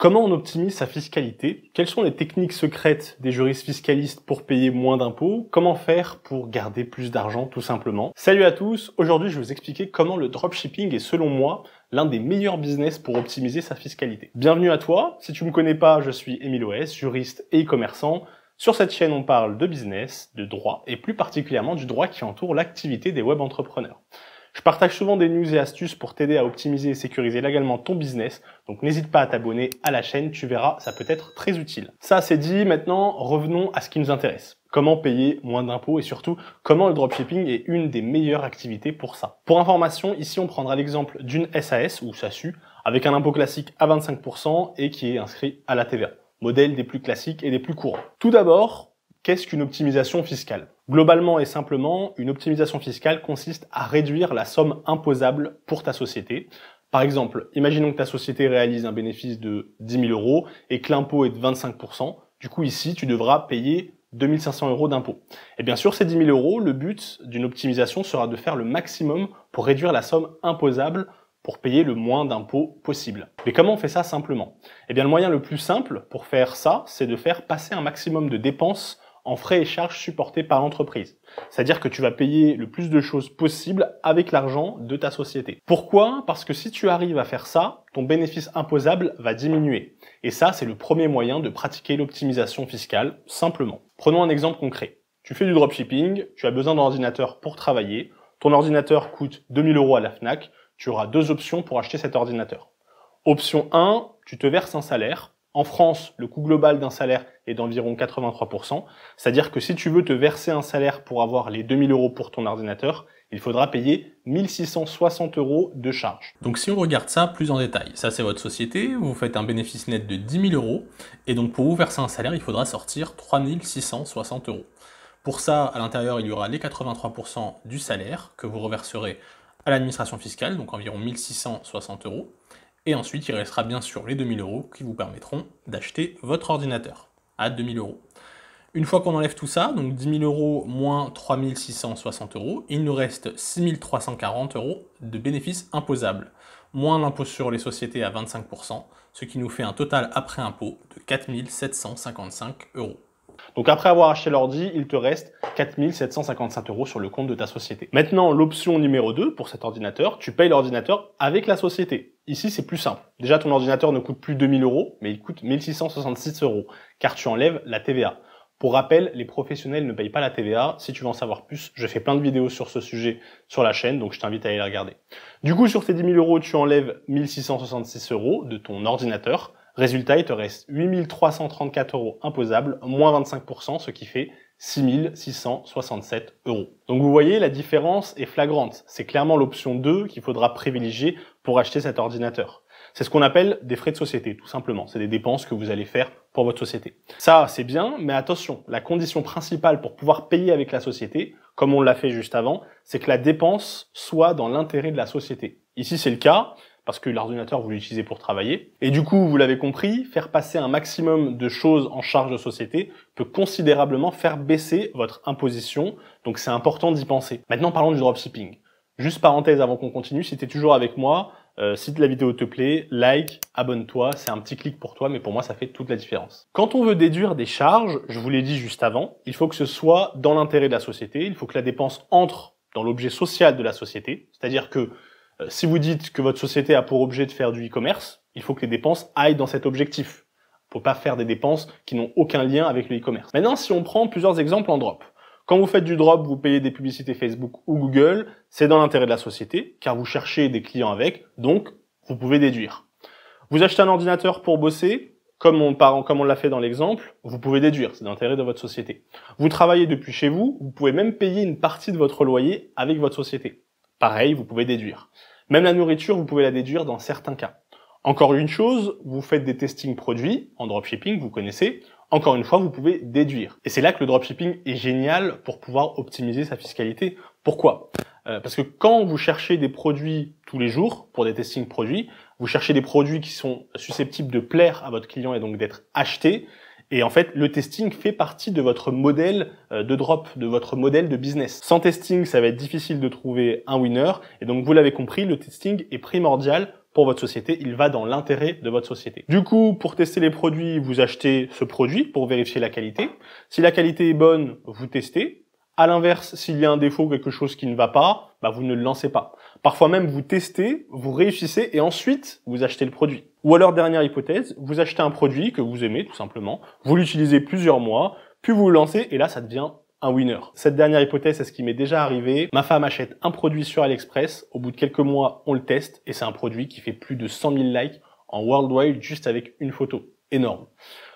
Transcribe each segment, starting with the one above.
Comment on optimise sa fiscalité Quelles sont les techniques secrètes des juristes fiscalistes pour payer moins d'impôts Comment faire pour garder plus d'argent tout simplement Salut à tous, aujourd'hui je vais vous expliquer comment le dropshipping est selon moi l'un des meilleurs business pour optimiser sa fiscalité. Bienvenue à toi, si tu me connais pas, je suis Émile OS, juriste et e commerçant. Sur cette chaîne, on parle de business, de droit et plus particulièrement du droit qui entoure l'activité des web entrepreneurs. Je partage souvent des news et astuces pour t'aider à optimiser et sécuriser légalement ton business, donc n'hésite pas à t'abonner à la chaîne, tu verras, ça peut être très utile. Ça c'est dit, maintenant revenons à ce qui nous intéresse. Comment payer moins d'impôts et surtout comment le dropshipping est une des meilleures activités pour ça. Pour information, ici on prendra l'exemple d'une SAS ou SASU avec un impôt classique à 25% et qui est inscrit à la TVA. Modèle des plus classiques et des plus courants. Tout d'abord, qu'est-ce qu'une optimisation fiscale Globalement et simplement, une optimisation fiscale consiste à réduire la somme imposable pour ta société. Par exemple, imaginons que ta société réalise un bénéfice de 10 000 euros et que l'impôt est de 25%. Du coup, ici, tu devras payer 2500 euros d'impôt. Et bien sûr, ces 10 000 euros, le but d'une optimisation sera de faire le maximum pour réduire la somme imposable pour payer le moins d'impôts possible. Mais comment on fait ça simplement Eh bien, le moyen le plus simple pour faire ça, c'est de faire passer un maximum de dépenses en frais et charges supportés par l'entreprise. C'est-à-dire que tu vas payer le plus de choses possible avec l'argent de ta société. Pourquoi Parce que si tu arrives à faire ça, ton bénéfice imposable va diminuer. Et ça, c'est le premier moyen de pratiquer l'optimisation fiscale, simplement. Prenons un exemple concret. Tu fais du dropshipping, tu as besoin d'un ordinateur pour travailler, ton ordinateur coûte 2000 euros à la FNAC, tu auras deux options pour acheter cet ordinateur. Option 1, tu te verses un salaire, en France, le coût global d'un salaire est d'environ 83%. C'est-à-dire que si tu veux te verser un salaire pour avoir les 2000 euros pour ton ordinateur, il faudra payer 1660 euros de charges. Donc si on regarde ça plus en détail, ça c'est votre société, vous faites un bénéfice net de 10 000 euros, et donc pour vous verser un salaire, il faudra sortir 3660 euros. Pour ça, à l'intérieur, il y aura les 83% du salaire que vous reverserez à l'administration fiscale, donc environ 1660 euros, et ensuite, il restera bien sûr les 2000 euros qui vous permettront d'acheter votre ordinateur à 2000 euros. Une fois qu'on enlève tout ça, donc 10 000 euros moins 3 660 euros, il nous reste 6 340 euros de bénéfices imposables, moins l'impôt sur les sociétés à 25%, ce qui nous fait un total après impôt de 4 755 euros. Donc après avoir acheté l'ordi, il te reste 4755 euros sur le compte de ta société. Maintenant, l'option numéro 2 pour cet ordinateur, tu payes l'ordinateur avec la société. Ici, c'est plus simple. Déjà, ton ordinateur ne coûte plus 2000 euros, mais il coûte 1666 euros, car tu enlèves la TVA. Pour rappel, les professionnels ne payent pas la TVA. Si tu veux en savoir plus, je fais plein de vidéos sur ce sujet sur la chaîne, donc je t'invite à aller regarder. Du coup, sur tes 10 000 euros, tu enlèves 1666 euros de ton ordinateur. Résultat, il te reste 8334 euros imposables, moins 25%, ce qui fait 6667 euros. Donc vous voyez, la différence est flagrante. C'est clairement l'option 2 qu'il faudra privilégier pour acheter cet ordinateur. C'est ce qu'on appelle des frais de société, tout simplement. C'est des dépenses que vous allez faire pour votre société. Ça, c'est bien, mais attention, la condition principale pour pouvoir payer avec la société, comme on l'a fait juste avant, c'est que la dépense soit dans l'intérêt de la société. Ici, c'est le cas parce que l'ordinateur, vous l'utilisez pour travailler. Et du coup, vous l'avez compris, faire passer un maximum de choses en charge de société peut considérablement faire baisser votre imposition, donc c'est important d'y penser. Maintenant, parlons du dropshipping. Juste parenthèse avant qu'on continue, si tu es toujours avec moi, euh, si la vidéo te plaît, like, abonne-toi, c'est un petit clic pour toi, mais pour moi ça fait toute la différence. Quand on veut déduire des charges, je vous l'ai dit juste avant, il faut que ce soit dans l'intérêt de la société, il faut que la dépense entre dans l'objet social de la société, c'est-à-dire que euh, si vous dites que votre société a pour objet de faire du e-commerce, il faut que les dépenses aillent dans cet objectif. Il ne faut pas faire des dépenses qui n'ont aucun lien avec le e-commerce. Maintenant, si on prend plusieurs exemples en drop. Quand vous faites du drop, vous payez des publicités Facebook ou Google, c'est dans l'intérêt de la société, car vous cherchez des clients avec, donc vous pouvez déduire. Vous achetez un ordinateur pour bosser, comme on, comme on l'a fait dans l'exemple, vous pouvez déduire, c'est l'intérêt de votre société. Vous travaillez depuis chez vous, vous pouvez même payer une partie de votre loyer avec votre société. Pareil, vous pouvez déduire. Même la nourriture, vous pouvez la déduire dans certains cas. Encore une chose, vous faites des testing produits en dropshipping, vous connaissez. Encore une fois, vous pouvez déduire. Et c'est là que le dropshipping est génial pour pouvoir optimiser sa fiscalité. Pourquoi euh, Parce que quand vous cherchez des produits tous les jours pour des testings produits, vous cherchez des produits qui sont susceptibles de plaire à votre client et donc d'être achetés. Et en fait, le testing fait partie de votre modèle euh, de drop, de votre modèle de business. Sans testing, ça va être difficile de trouver un winner. Et donc, vous l'avez compris, le testing est primordial pour votre société, il va dans l'intérêt de votre société. Du coup, pour tester les produits, vous achetez ce produit pour vérifier la qualité. Si la qualité est bonne, vous testez. À l'inverse, s'il y a un défaut, quelque chose qui ne va pas, bah vous ne le lancez pas. Parfois même, vous testez, vous réussissez et ensuite, vous achetez le produit. Ou alors, dernière hypothèse, vous achetez un produit que vous aimez, tout simplement, vous l'utilisez plusieurs mois, puis vous le lancez et là, ça devient un winner. Cette dernière hypothèse, c'est ce qui m'est déjà arrivé. Ma femme achète un produit sur AliExpress, au bout de quelques mois, on le teste et c'est un produit qui fait plus de 100 000 likes en worldwide juste avec une photo. Énorme.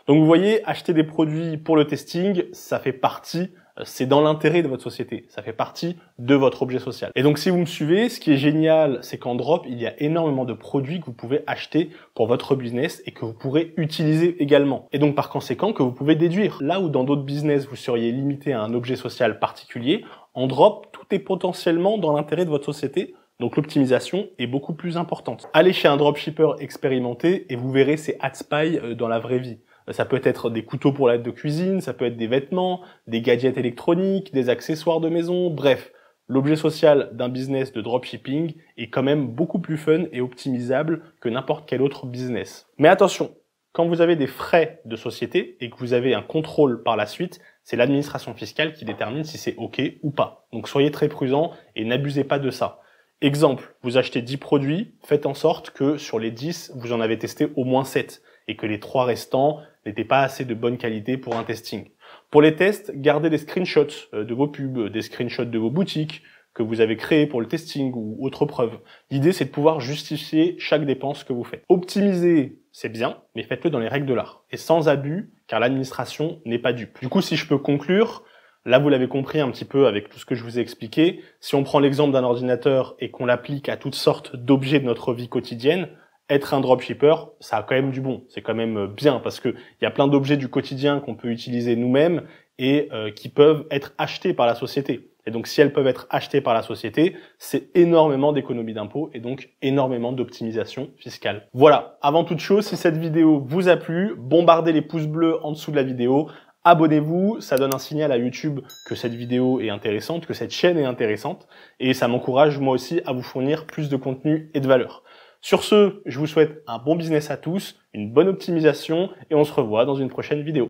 Donc vous voyez, acheter des produits pour le testing, ça fait partie c'est dans l'intérêt de votre société, ça fait partie de votre objet social. Et donc si vous me suivez, ce qui est génial, c'est qu'en drop, il y a énormément de produits que vous pouvez acheter pour votre business et que vous pourrez utiliser également. Et donc par conséquent, que vous pouvez déduire. Là où dans d'autres business, vous seriez limité à un objet social particulier, en drop, tout est potentiellement dans l'intérêt de votre société donc l'optimisation est beaucoup plus importante. Allez chez un dropshipper expérimenté et vous verrez ces spy euh, dans la vraie vie. Ça peut être des couteaux pour l'aide de cuisine, ça peut être des vêtements, des gadgets électroniques, des accessoires de maison, bref. L'objet social d'un business de dropshipping est quand même beaucoup plus fun et optimisable que n'importe quel autre business. Mais attention, quand vous avez des frais de société et que vous avez un contrôle par la suite, c'est l'administration fiscale qui détermine si c'est OK ou pas. Donc soyez très prudent et n'abusez pas de ça. Exemple, vous achetez 10 produits, faites en sorte que sur les 10, vous en avez testé au moins 7 et que les 3 restants, n'était pas assez de bonne qualité pour un testing. Pour les tests, gardez des screenshots euh, de vos pubs, euh, des screenshots de vos boutiques que vous avez créées pour le testing ou autre preuve. L'idée, c'est de pouvoir justifier chaque dépense que vous faites. Optimiser, c'est bien, mais faites-le dans les règles de l'art et sans abus, car l'administration n'est pas dupe. Du coup, si je peux conclure, Là, vous l'avez compris un petit peu avec tout ce que je vous ai expliqué. Si on prend l'exemple d'un ordinateur et qu'on l'applique à toutes sortes d'objets de notre vie quotidienne, être un dropshipper, ça a quand même du bon. C'est quand même euh, bien parce que il y a plein d'objets du quotidien qu'on peut utiliser nous-mêmes et euh, qui peuvent être achetés par la société. Et donc, si elles peuvent être achetées par la société, c'est énormément d'économies d'impôts et donc énormément d'optimisation fiscale. Voilà. Avant toute chose, si cette vidéo vous a plu, bombardez les pouces bleus en dessous de la vidéo. Abonnez-vous, ça donne un signal à YouTube que cette vidéo est intéressante, que cette chaîne est intéressante, et ça m'encourage moi aussi à vous fournir plus de contenu et de valeur. Sur ce, je vous souhaite un bon business à tous, une bonne optimisation et on se revoit dans une prochaine vidéo.